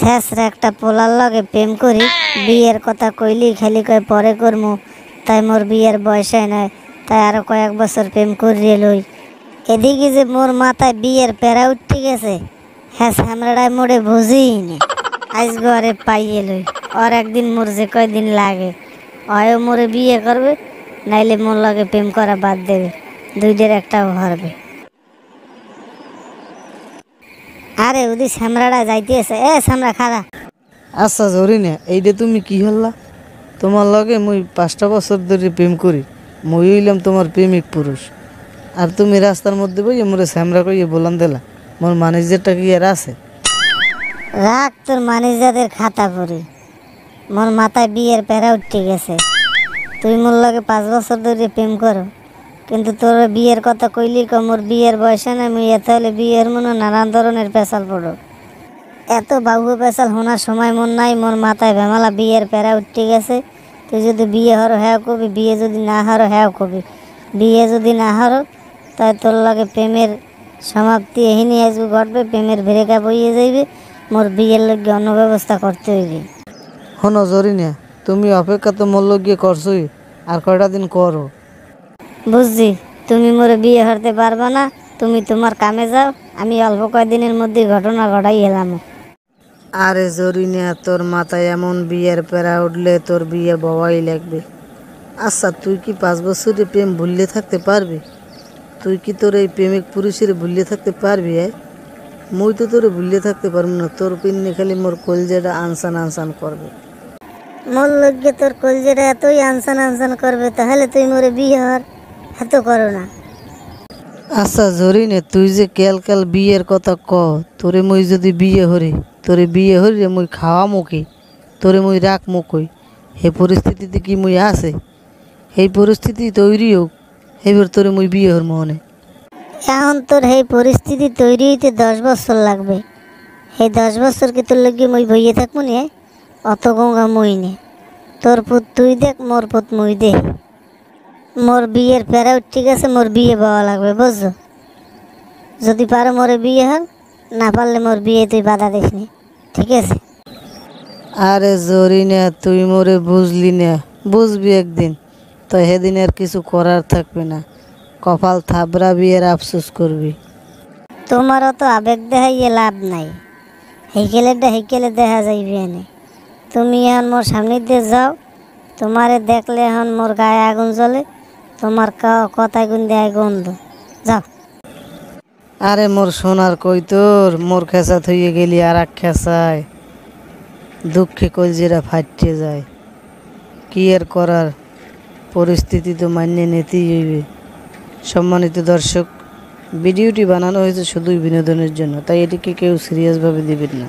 শেষরা একটা পোলার লগে প্রেম করি বিয়ের কথা কইলি খেলি কয়ে পরে করমু তাই মোর বিয়ের হয় নয় তাই আরও কয়েক বছর প্রেম করিয়ে লই এদিকে যে মোর মাথায় বিয়ের প্যারা উঠতে গেছে হ্যাঁ সামরাটায় মোড়ে বুঝেই নি আজ ঘরে পাইয়ে লই আর একদিন মোর যে কয়দিন লাগে অয় মোরে বিয়ে করবে নাইলে মোর লগে প্রেম করা বাদ দেবে দুইদের একটাও হারবে আরে ওদি যাইতে যাইতেছে এ সামরা খারা আচ্ছা জরিনা এইটা তুমি কি হল্লা তোমার লগে মুই পাঁচটা বছর ধরে প্রেম করি মই হইলাম তোমার প্রেমিক পুরুষ আর তুমি রাস্তার মধ্যে বই মোরে স্যামরা কইয়ে বলান দিলা মোর ম্যানেজারটা কি আর আছে রাগ তোর ম্যানেজারের খাতা পড়ি মোর মাথায় বিয়ের প্যারা উঠে গেছে তুই মোর লগে পাঁচ বছর ধরে প্রেম করো কিন্তু তোর বিয়ের কথা কইলি মোর বিয়ের বয়সে না মুই এত হলে বিয়ের মনে নানান ধরনের পেশাল পড়ো এত বাবু পেশাল হোনার সময় মন নাই মোর মাথায় ভেমালা বিয়ের প্যারা উঠতে গেছে তুই যদি বিয়ে হারো হ্যাঁ কবি বিয়ে যদি না হারো হ্যাঁ কবি বিয়ে যদি না হারো তাই তোর লাগে প্রেমের সমাপ্তি এহিনি আসবে ঘটবে প্রেমের ভেরেকা বইয়ে যাইবে মোর বিয়ের লগে অন্য ব্যবস্থা করতে হইবে হন না তুমি অপেক্ষা তো মোর গিয়ে করছোই আর কয়টা দিন করো বুঝছি তুমি মোরে বিয়ে হারতে পারবে না তুমি তোমার কামে যাও আমি অল্প কয়দিনের মধ্যে ঘটনা ঘটাই এলাম আরে না তোর মাথায় এমন বিয়ের প্যারা উঠলে তোর বিয়ে বাবাই লাগবে আচ্ছা তুই কি পাঁচ বছরে প্রেম ভুললে থাকতে পারবি তুই কি তোর এই প্রেমিক পুরুষের ভুললে থাকতে পারবি আয় মুই তো তোর ভুললে থাকতে পারবো না তোর পিন্নে খালি মোর কলজেটা আনসান আনসান করবে মোর লোককে তোর কলজেটা এতই আনসান আনসান করবে তাহলে তুই মোরে বিয়ে হার এত করো না আচ্ছা জরিনে তুই যে ক্যালকাল বিয়ের কথা ক তোরে মুই যদি বিয়ে হরি তোরে বিয়ে হরি রে মুই খাওয়া মুখে তোরে মুই রাখ মুখই হে পরিস্থিতিতে কি মুই আছে এই পরিস্থিতি তৈরি হোক এবার তোরে মুই বিয়ে হর মনে এখন তোর এই পরিস্থিতি তৈরি হইতে দশ বছর লাগবে এই দশ বছর কি তোর লাগিয়ে মুই বইয়ে থাকবো নিয়ে অত গঙ্গা মুই নে তোর পুত তুই দেখ মোর পুত মুই দেখ মোর বিয়ের প্যারাও ঠিক আছে মোর বিয়ে পাওয়া লাগবে বুঝছো যদি পারো মোরে বিয়ে হন না পারলে মোর বিয়ে তুই বাধা দিস ঠিক আছে আরে জরি না তুই মোরে বুঝলি না বুঝবি একদিন তো সেদিন আর কিছু করার থাকবে না কপাল থাবরা বিয়ের আফসোস করবি তোমার অত আবেগ দেখাইয়ে লাভ নাই হেকেলেরটা হেকেলে দেখা যাইবি এনে তুমি এখন মোর সামনে দিয়ে যাও তোমারে দেখলে এখন মোর গায়ে আগুন জ্বলে তোমার কথায় গুন দেয় গন্ধ যাও আরে মোর সোনার কই তোর মোর খেসা থইয়ে গেলি আর এক খেসায় দুঃখে কলজিরা ফাটিয়ে যায় কি আর করার পরিস্থিতি তো মান্য নিতেই হইবে সম্মানিত দর্শক ভিডিওটি বানানো হয়েছে শুধুই বিনোদনের জন্য তাই এটিকে কেউ সিরিয়াসভাবে দেবেন না